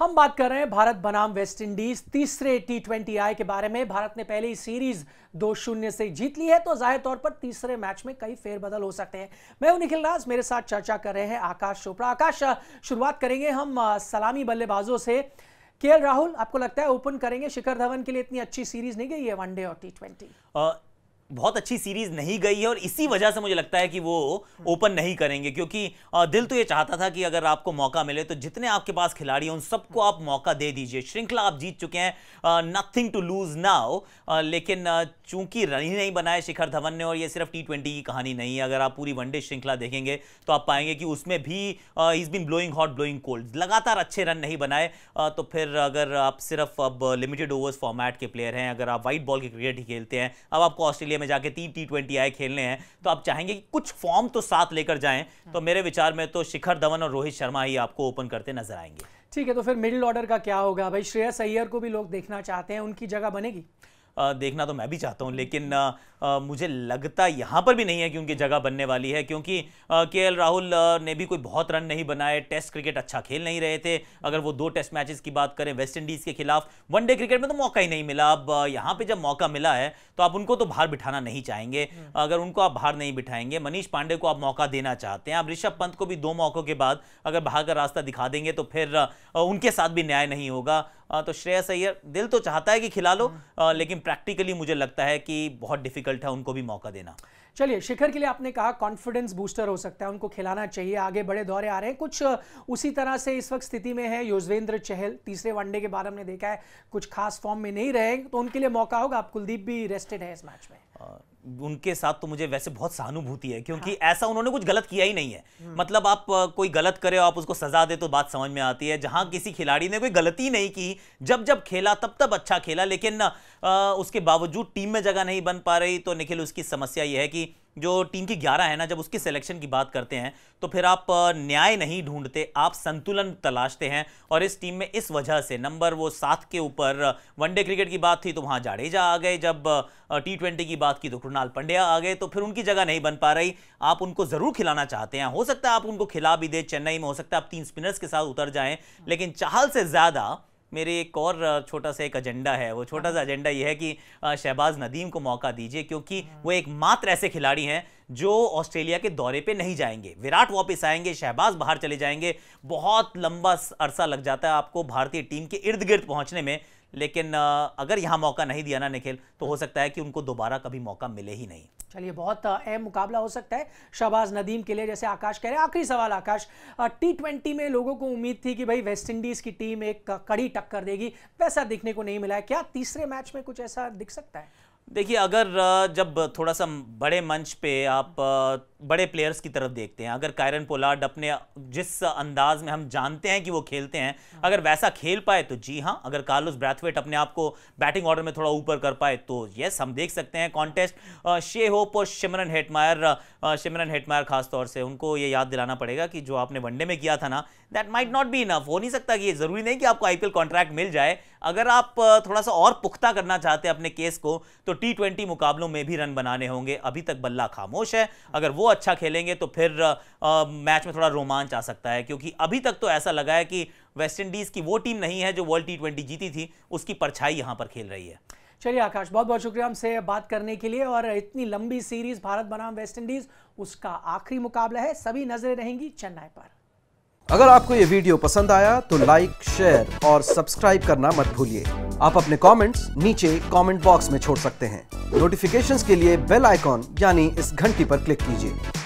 हम बात कर रहे हैं भारत बनाम वेस्ट इंडीज तीसरे टी ट्वेंटी आई के बारे में भारत ने पहले ही सीरीज दो शून्य से जीत ली है तो जाहिर तौर पर तीसरे मैच में कई फेरबदल हो सकते हैं मैं हूं निखिल राज मेरे साथ चर्चा कर रहे हैं आकाश चोपड़ा आकाश शुरुआत करेंगे हम सलामी बल्लेबाजों से के राहुल आपको लगता है ओपन करेंगे शिखर धवन के लिए इतनी अच्छी सीरीज नहीं गई है वनडे और टी ट्वेंटी बहुत अच्छी सीरीज नहीं गई है और इसी वजह से मुझे लगता है कि वो ओपन नहीं करेंगे क्योंकि दिल तो ये चाहता था कि अगर आपको मौका मिले तो जितने आपके पास खिलाड़ी हैं उन सबको आप मौका दे दीजिए श्रृंखला आप जीत चुके हैं नथिंग टू लूज नाउ लेकिन चूंकि रन ही नहीं बनाए शिखर धवन ने और ये सिर्फ टी की कहानी नहीं है अगर आप पूरी वनडे श्रृंखला देखेंगे तो आप पाएंगे कि उसमें भी is been blowing hot blowing cold लगातार अच्छे रन नहीं बनाए तो फिर अगर आप सिर्फ अब लिमिटेड ओवर्स फॉर्मैट के प्लेयर हैं अगर आप वाइट बॉल के क्रिकेट ही खेलते हैं अब आपको ऑस्ट्रेलिया में जाके तीन टी ट्वेंटी आए खेलने हैं तो आप चाहेंगे कि कुछ फॉर्म तो साथ लेकर जाएं तो हाँ। मेरे विचार में तो शिखर धवन और रोहित शर्मा ही आपको ओपन करते नजर आएंगे ठीक है तो फिर मिडिल ऑर्डर का क्या होगा भाई श्रेयस अय्यर को भी लोग देखना चाहते हैं उनकी जगह बनेगी देखना तो मैं भी चाहता हूँ लेकिन मुझे लगता यहाँ पर भी नहीं है क्योंकि जगह बनने वाली है क्योंकि के राहुल ने भी कोई बहुत रन नहीं बनाए टेस्ट क्रिकेट अच्छा खेल नहीं रहे थे अगर वो दो टेस्ट मैचेस की बात करें वेस्ट इंडीज़ के खिलाफ वनडे क्रिकेट में तो मौका ही नहीं मिला अब यहाँ पर जब मौका मिला है तो आप उनको तो बाहर बिठाना नहीं चाहेंगे हम्म। अगर उनको आप बाहर नहीं बिठाएंगे मनीष पांडे को आप मौका देना चाहते हैं आप ऋषभ पंत को भी दो मौक़ों के बाद अगर बाहर का रास्ता दिखा देंगे तो फिर उनके साथ भी न्याय नहीं होगा तो श्रेयस अय्यर दिल तो चाहता है कि खिला लो हम्म। लेकिन प्रैक्टिकली मुझे लगता है कि बहुत डिफिकल्ट है उनको भी मौका देना चलिए शिखर के लिए आपने कहा कॉन्फिडेंस बूस्टर हो सकता है उनको खिलाना चाहिए आगे बड़े दौरे आ रहे हैं कुछ उसी तरह से इस वक्त स्थिति में है युजवेंद्र चहल तीसरे वनडे के बाद हमने देखा है कुछ खास फॉर्म में नहीं रहे तो उनके लिए मौका होगा आप कुलदीप भी रेस्टेड है इस मैच में उनके साथ तो मुझे वैसे बहुत सहानुभूति है क्योंकि हाँ। ऐसा उन्होंने कुछ गलत किया ही नहीं है हम्म। मतलब आप कोई गलत करे आप उसको सजा दे तो बात समझ में आती है जहां किसी खिलाड़ी ने कोई गलती नहीं की जब जब खेला तब तब अच्छा खेला लेकिन आ, उसके बावजूद टीम में जगह नहीं बन पा रही तो निखिल उसकी समस्या यह है कि जो टीम की ग्यारह है ना जब उसकी सिलेक्शन की बात करते हैं तो फिर आप न्याय नहीं ढूंढते आप संतुलन तलाशते हैं और इस टीम में इस वजह से नंबर वो सात के ऊपर वनडे क्रिकेट की बात थी तो वहाँ जाडेजा आ गए जब टी ट्वेंटी की बात की तो कृणाल पंड्या आ गए तो फिर उनकी जगह नहीं बन पा रही आप उनको ज़रूर खिलाना चाहते हैं हो सकता है आप उनको खिला भी दे चेन्नई में हो सकता है आप तीन स्पिनर्स के साथ उतर जाएँ लेकिन चाहल से ज़्यादा मेरे एक और छोटा सा एक एजेंडा है वो छोटा सा हाँ। एजेंडा ये है कि शहबाज नदीम को मौका दीजिए क्योंकि हाँ। वो एक मात्र ऐसे खिलाड़ी हैं जो ऑस्ट्रेलिया के दौरे पे नहीं जाएंगे विराट वापस आएंगे शहबाज बाहर चले जाएंगे बहुत लंबा अरसा लग जाता है आपको भारतीय टीम के इर्द गिर्द पहुंचने में लेकिन अगर यहाँ मौका नहीं दिया ना निखिल तो हो सकता है कि उनको दोबारा कभी मौका मिले ही नहीं चलिए बहुत अहम मुकाबला हो सकता है शहबाज नदीम के लिए जैसे आकाश कह रहे हैं आखिरी सवाल आकाश टी ट्वेंटी में लोगों को उम्मीद थी कि भाई वेस्ट इंडीज़ की टीम एक कड़ी टक्कर देगी वैसा दिखने को नहीं मिला है क्या तीसरे मैच में कुछ ऐसा दिख सकता है देखिए अगर जब थोड़ा सा बड़े मंच पे आप बड़े प्लेयर्स की तरफ देखते हैं अगर कायरन पोलार्ड अपने जिस अंदाज में हम जानते हैं कि वो खेलते हैं हाँ। अगर वैसा खेल पाए तो जी हाँ अगर कार्लोस ब्रैथवेट अपने आप को बैटिंग ऑर्डर में थोड़ा ऊपर कर पाए तो यस हम देख सकते हैं कॉन्टेस्ट शे होप और शिमरन हेटमायर शिमरन हेटमायर खासतौर से उनको ये याद दिलाना पड़ेगा कि जो आपने वनडे में किया था ना that might not be enough हो नहीं सकता कि ये ज़रूरी नहीं कि आपको आई कॉन्ट्रैक्ट मिल जाए अगर आप थोड़ा सा और पुख्ता करना चाहते हैं अपने केस को तो टी मुकाबलों में भी रन बनाने होंगे अभी तक बल्ला खामोश है अगर वो अच्छा खेलेंगे तो फिर आ, मैच में थोड़ा रोमांच आ सकता है क्योंकि अभी तक तो ऐसा लगा है कि वेस्टइंडीज की वो टीम नहीं है जो वर्ल्ड टी ट्वेंटी जीती थी उसकी परछाई यहाँ पर खेल रही है चलिए आकाश बहुत बहुत शुक्रिया हमसे बात करने के लिए और इतनी लंबी सीरीज भारत बनाम वेस्ट इंडीज उसका आखिरी मुकाबला है सभी नजरें रहेंगी चेन्नई पर अगर आपको ये वीडियो पसंद आया तो लाइक शेयर और सब्सक्राइब करना मत भूलिए आप अपने कमेंट्स नीचे कमेंट बॉक्स में छोड़ सकते हैं नोटिफिकेशंस के लिए बेल आइकॉन यानी इस घंटी पर क्लिक कीजिए